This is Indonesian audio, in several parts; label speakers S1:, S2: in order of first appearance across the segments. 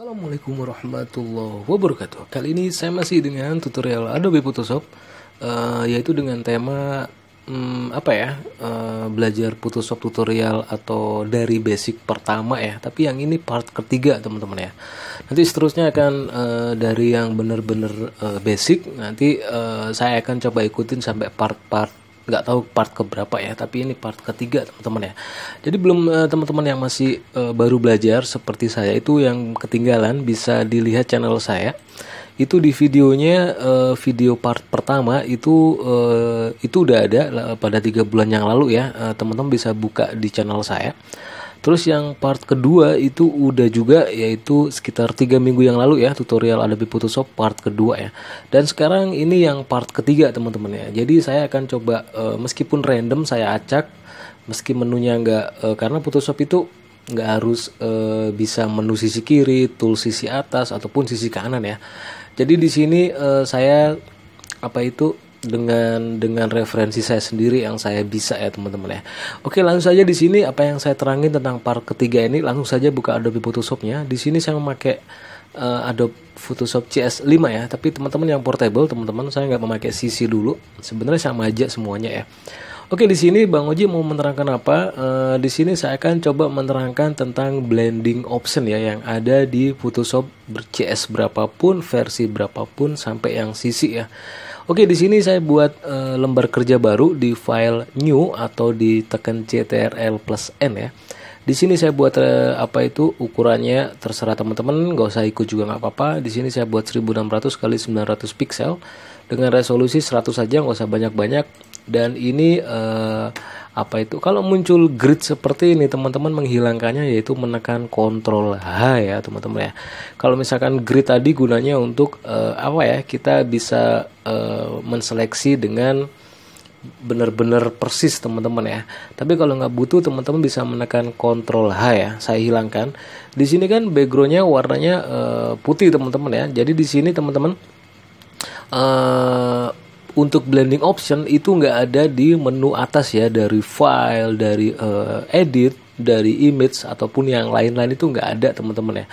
S1: Assalamualaikum warahmatullahi wabarakatuh Kali ini saya masih dengan tutorial Adobe Photoshop uh, Yaitu dengan tema um, Apa ya uh, Belajar Photoshop tutorial Atau dari basic pertama ya Tapi yang ini part ketiga teman-teman ya Nanti seterusnya akan uh, Dari yang benar-benar uh, basic Nanti uh, saya akan coba ikutin sampai part-part nggak tahu part ke berapa ya tapi ini part ketiga teman-teman ya jadi belum eh, teman-teman yang masih eh, baru belajar seperti saya itu yang ketinggalan bisa dilihat channel saya itu di videonya eh, video part pertama itu itu udah ada pada tiga bulan yang lalu ya teman-teman bisa buka di channel saya Terus yang part kedua itu udah juga yaitu sekitar 3 minggu yang lalu ya tutorial Adobe Photoshop part kedua ya. Dan sekarang ini yang part ketiga teman-teman ya. Jadi saya akan coba uh, meskipun random saya acak meski menunya nggak uh, karena Photoshop itu nggak harus uh, bisa menu sisi kiri, tool sisi atas ataupun sisi kanan ya. Jadi di sini saya apa itu dengan dengan referensi saya sendiri yang saya bisa ya teman-teman ya. Oke langsung saja di sini apa yang saya terangin tentang part ketiga ini langsung saja buka Adobe Photoshopnya. Di sini saya memakai uh, Adobe Photoshop CS5 ya. Tapi teman-teman yang portable teman-teman saya nggak memakai CC dulu. Sebenarnya sama aja semuanya ya. Oke di sini Bang Oji mau menerangkan apa? Uh, di sini saya akan coba menerangkan tentang blending option ya yang ada di Photoshop CS berapapun versi berapapun sampai yang CC ya Oke, di sini saya buat e, lembar kerja baru di file new atau ditekan CTRL plus N ya. Di sini saya buat e, apa itu ukurannya terserah teman-teman, nggak usah ikut juga nggak apa-apa. Di sini saya buat 1600 kali 900 pixel dengan resolusi 100 saja, nggak usah banyak-banyak. Dan ini e, apa itu kalau muncul grid seperti ini teman-teman menghilangkannya yaitu menekan kontrol H ya teman-teman ya kalau misalkan grid tadi gunanya untuk uh, apa ya kita bisa uh, menseleksi dengan benar-benar persis teman-teman ya tapi kalau nggak butuh teman-teman bisa menekan kontrol H ya saya hilangkan di sini kan backgroundnya warnanya uh, putih teman-teman ya jadi di sini teman-teman untuk blending option itu nggak ada di menu atas ya dari file dari uh, edit dari image ataupun yang lain-lain itu nggak ada teman-teman ya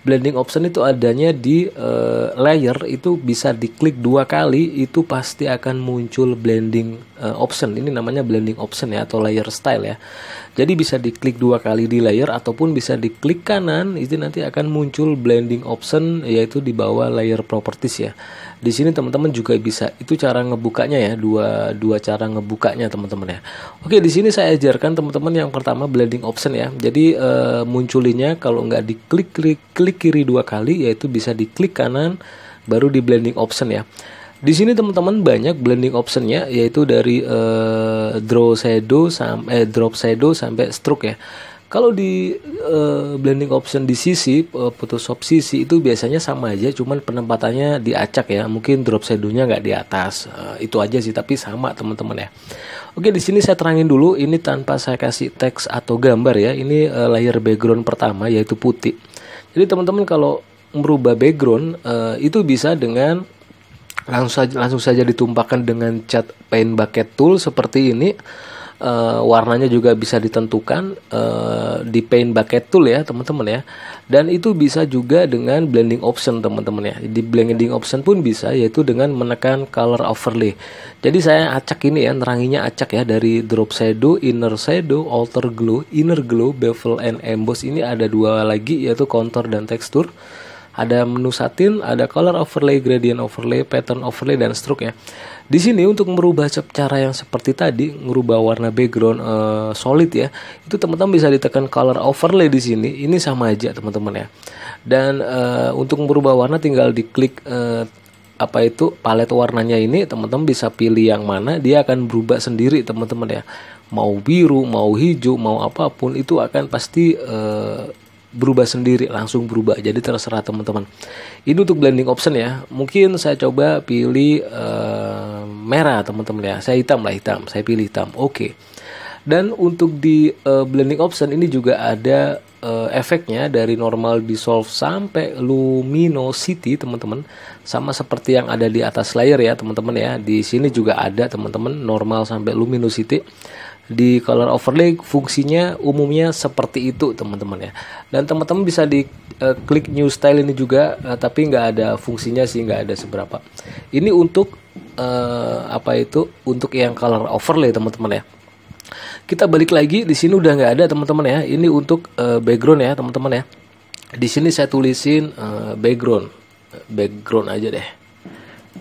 S1: blending option itu adanya di uh, layer itu bisa diklik dua kali itu pasti akan muncul blending uh, option ini namanya blending option ya atau layer style ya jadi bisa diklik dua kali di layer ataupun bisa diklik kanan itu nanti akan muncul blending option yaitu di bawah layer properties ya di sini teman-teman juga bisa itu cara ngebukanya ya dua dua cara ngebukanya teman-teman ya oke di sini saya ajarkan teman-teman yang pertama blending option ya jadi uh, eh, munculinya kalau nggak diklik klik klik klik kiri dua kali yaitu bisa diklik kanan baru di blending option ya. Di sini teman-teman banyak blending optionnya yaitu dari eh, draw shadow sampai eh, drop shadow sampai stroke ya. Kalau di eh, blending option di sisi eh, Photoshop sisi itu biasanya sama aja, cuman penempatannya diacak ya. Mungkin drop shadownya nggak di atas, eh, itu aja sih. Tapi sama teman-teman ya. Oke di sini saya terangin dulu. Ini tanpa saya kasih teks atau gambar ya. Ini eh, layer background pertama yaitu putih. Jadi teman-teman kalau merubah background uh, itu bisa dengan langsung saja, langsung saja ditumpahkan dengan cat paint bucket tool seperti ini uh, warnanya juga bisa ditentukan uh, di paint bucket tool ya teman-teman ya dan itu bisa juga dengan blending option teman-teman ya di blending option pun bisa yaitu dengan menekan color overlay jadi saya acak ini ya neranginya acak ya dari drop shadow inner shadow Outer glow inner glow bevel and emboss ini ada dua lagi yaitu contour dan tekstur ada menu satin, ada color overlay, gradient overlay, pattern overlay dan stroke ya. Di sini untuk merubah cara yang seperti tadi, merubah warna background uh, solid ya, itu teman-teman bisa ditekan color overlay di sini. Ini sama aja teman-teman ya. Dan uh, untuk merubah warna tinggal diklik uh, apa itu palet warnanya ini teman-teman bisa pilih yang mana dia akan berubah sendiri teman-teman ya mau biru mau hijau mau apapun itu akan pasti uh, berubah sendiri langsung berubah jadi terserah teman-teman ini untuk blending option ya mungkin saya coba pilih uh, merah teman-teman ya saya hitam lah hitam saya pilih hitam oke okay. dan untuk di uh, blending option ini juga ada uh, efeknya dari normal dissolve sampai luminosity teman-teman sama seperti yang ada di atas layer ya teman-teman ya di sini juga ada teman-teman normal sampai luminosity di color overlay fungsinya umumnya seperti itu teman-teman ya dan teman-teman bisa di uh, klik new style ini juga uh, tapi nggak ada fungsinya sih nggak ada seberapa ini untuk uh, apa itu untuk yang color overlay teman-teman ya kita balik lagi di sini udah nggak ada teman-teman ya ini untuk uh, background ya teman-teman ya di sini saya tulisin uh, background background aja deh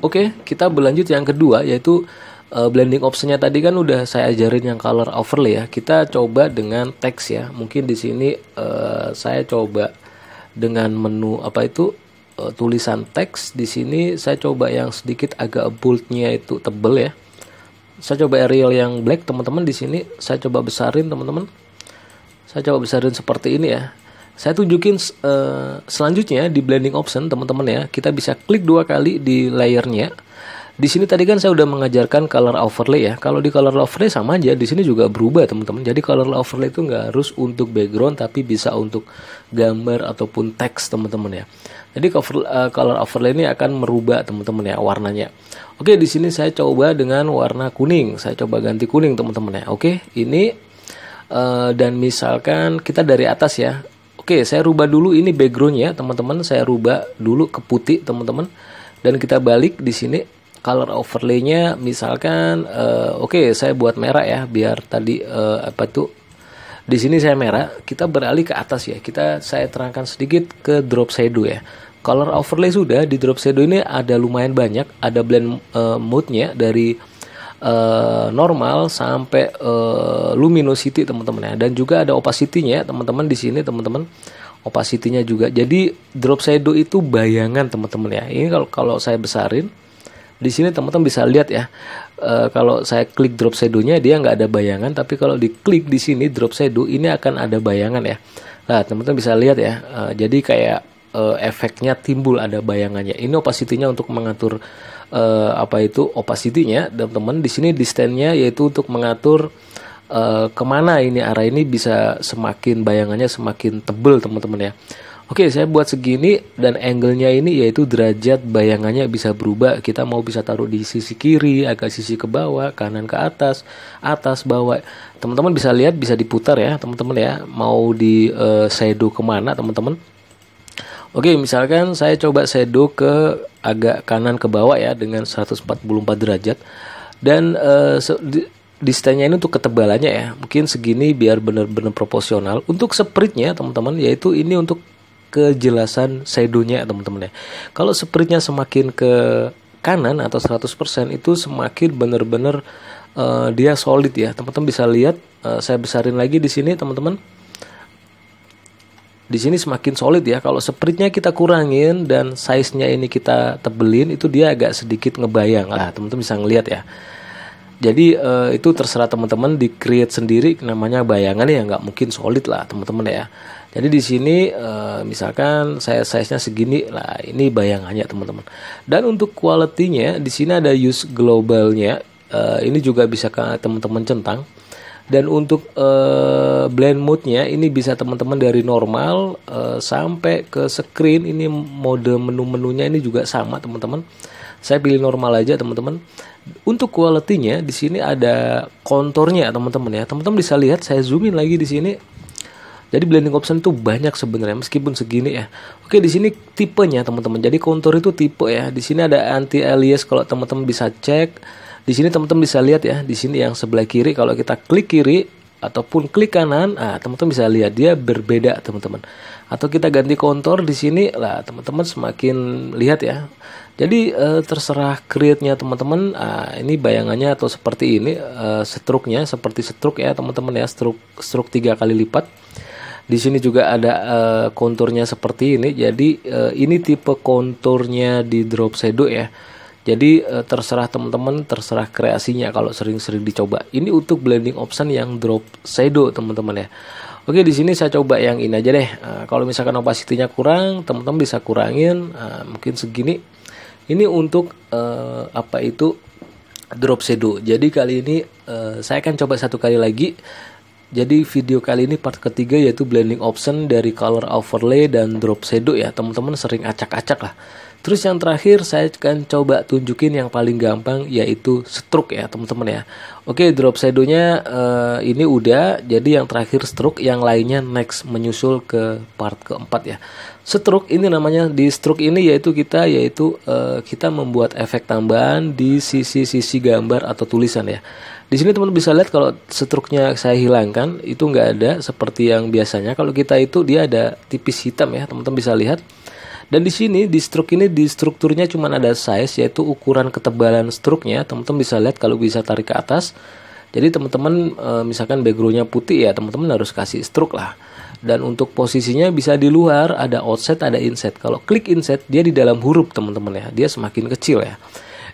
S1: oke kita berlanjut yang kedua yaitu uh, blending optionnya tadi kan udah saya ajarin yang color overlay ya kita coba dengan teks ya mungkin di sini uh, saya coba dengan menu apa itu uh, tulisan teks di sini saya coba yang sedikit agak boldnya itu tebel ya saya coba Arial yang black teman-teman di sini saya coba besarin teman-teman saya coba besarin seperti ini ya saya tunjukin uh, selanjutnya di blending option teman-teman ya kita bisa klik dua kali di layernya di sini tadi kan saya udah mengajarkan color overlay ya. Kalau di color overlay sama aja, di sini juga berubah teman-teman. Jadi color overlay itu nggak harus untuk background tapi bisa untuk gambar ataupun teks teman-teman ya. Jadi cover, uh, color overlay ini akan merubah teman-teman ya warnanya. Oke, di sini saya coba dengan warna kuning. Saya coba ganti kuning teman-teman ya. Oke, ini uh, dan misalkan kita dari atas ya. Oke, saya rubah dulu ini backgroundnya teman-teman. Saya rubah dulu ke putih teman-teman. Dan kita balik di sini color overlaynya misalkan uh, oke okay, saya buat merah ya biar tadi uh, apa tuh di sini saya merah kita beralih ke atas ya kita saya terangkan sedikit ke drop shadow ya color overlay sudah di drop shadow ini ada lumayan banyak ada blend uh, eh, nya dari uh, normal sampai uh, luminosity teman-teman ya dan juga ada opacity-nya teman-teman di sini teman-teman opacity-nya juga jadi drop shadow itu bayangan teman-teman ya ini kalau kalau saya besarin di sini teman-teman bisa lihat ya e, kalau saya klik drop shadow dia nggak ada bayangan tapi kalau diklik di sini drop shadow ini akan ada bayangan ya nah teman-teman bisa lihat ya e, jadi kayak e, efeknya timbul ada bayangannya ini opacity-nya untuk mengatur e, apa itu opacity-nya teman-teman di sini distance-nya yaitu untuk mengatur e, kemana ini arah ini bisa semakin bayangannya semakin tebel teman-teman ya Oke, okay, saya buat segini dan angle-nya ini yaitu derajat bayangannya bisa berubah. Kita mau bisa taruh di sisi kiri, agak sisi ke bawah, kanan ke atas, atas bawah. Teman-teman bisa lihat, bisa diputar ya, teman-teman ya. Mau di uh, shadow kemana, teman-teman? Oke, okay, misalkan saya coba shadow ke agak kanan ke bawah ya dengan 144 derajat dan uh, di, ini untuk ketebalannya ya mungkin segini biar benar-benar proporsional untuk spreadnya teman-teman yaitu ini untuk kejelasan sedunya teman-teman ya. Kalau spiritnya semakin ke kanan atau 100% itu semakin bener-bener uh, eh, dia solid ya. Teman-teman bisa lihat uh, saya besarin lagi di sini teman-teman. Di sini semakin solid ya. Kalau spiritnya kita kurangin dan size-nya ini kita tebelin itu dia agak sedikit ngebayang. lah teman-teman bisa ngelihat ya jadi uh, itu terserah teman-teman di create sendiri namanya bayangan ya nggak mungkin solid lah teman-teman ya jadi di sini uh, misalkan saya size nya segini lah ini bayangannya teman-teman dan untuk quality-nya di sini ada use globalnya uh, ini juga bisa teman-teman centang dan untuk uh, blend mode-nya ini bisa teman-teman dari normal uh, sampai ke screen ini mode menu-menunya ini juga sama teman-teman. Saya pilih normal aja teman-teman. Untuk kualitinya di sini ada konturnya teman-teman ya. Teman-teman bisa lihat saya zoomin lagi di sini. Jadi blending option tuh banyak sebenarnya meskipun segini ya. Oke di sini tipenya teman-teman. Jadi kontur itu tipe ya. Di sini ada anti alias kalau teman-teman bisa cek. Di sini teman-teman bisa lihat ya. Di sini yang sebelah kiri kalau kita klik kiri ataupun klik kanan, ah teman-teman bisa lihat dia berbeda teman-teman. Atau kita ganti kontur di sini, lah teman-teman semakin lihat ya. Jadi eh, terserah create-nya teman-teman. Nah, ini bayangannya atau seperti ini eh, stroke-nya seperti stroke ya teman-teman ya, stroke struk tiga kali lipat. Di sini juga ada eh, konturnya seperti ini. Jadi eh, ini tipe konturnya di drop shadow ya jadi eh, terserah teman-teman, terserah kreasinya kalau sering-sering dicoba. Ini untuk blending option yang drop shadow teman-teman ya. Oke di sini saya coba yang ini aja deh. Eh, kalau misalkan opacity-nya kurang, teman-teman bisa kurangin eh, mungkin segini. Ini untuk apa itu drop shadow. Jadi kali ini saya akan coba satu kali lagi. Jadi video kali ini part ketiga yaitu blending option dari color overlay dan drop shadow ya. Teman-teman sering acak-acak lah. Terus yang terakhir saya akan coba tunjukin yang paling gampang yaitu stroke ya teman-teman ya. Oke drop shadownya uh, ini udah jadi yang terakhir stroke yang lainnya next menyusul ke part keempat ya. Stroke ini namanya di stroke ini yaitu kita yaitu uh, kita membuat efek tambahan di sisi-sisi gambar atau tulisan ya. Di sini teman bisa lihat kalau struknya saya hilangkan itu nggak ada seperti yang biasanya. Kalau kita itu dia ada tipis hitam ya teman-teman bisa lihat. Dan di sini di stroke ini di strukturnya cuma ada size yaitu ukuran ketebalan struknya. Teman-teman bisa lihat kalau bisa tarik ke atas. Jadi teman-teman e, misalkan backgroundnya putih ya teman-teman harus kasih struk lah. Dan untuk posisinya bisa di luar, ada outset, ada inset. Kalau klik inset dia di dalam huruf teman-teman ya. Dia semakin kecil ya.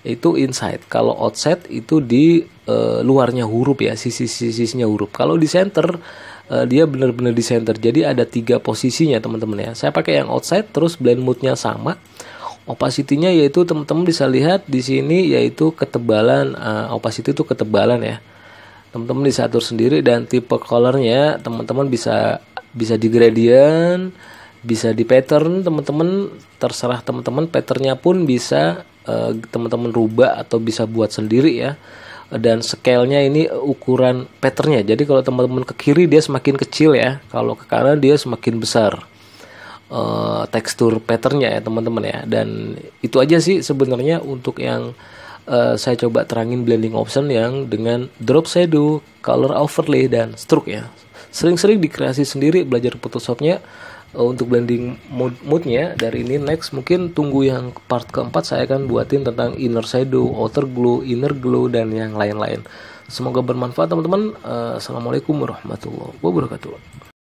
S1: Itu inside. Kalau outset itu di e, luarnya huruf ya, sisi-sisinya huruf. Kalau di center uh, dia benar-benar di center. Jadi ada tiga posisinya teman-teman ya. Saya pakai yang outside terus blend mode-nya sama. Opacity-nya yaitu teman-teman bisa lihat di sini yaitu ketebalan uh, opacity itu ketebalan ya. Teman-teman bisa atur sendiri dan tipe colornya teman-teman bisa bisa di gradient, bisa di pattern teman-teman terserah teman-teman patternnya pun bisa eh, teman-teman uh, teman -teman rubah atau bisa buat sendiri ya dan scale-nya ini ukuran patternnya. Jadi kalau teman-teman ke kiri dia semakin kecil ya, kalau ke kanan dia semakin besar. Uh, tekstur patternnya ya teman-teman ya dan itu aja sih sebenarnya untuk yang uh, saya coba terangin blending option yang dengan drop shadow, color overlay dan stroke ya. Sering-sering dikreasi sendiri belajar Photoshopnya nya uh, untuk blending mood moodnya dari ini next mungkin tunggu yang part keempat saya akan buatin tentang inner shadow, outer glow, inner glow dan yang lain-lain. Semoga bermanfaat teman-teman. Uh, Assalamualaikum warahmatullahi wabarakatuh.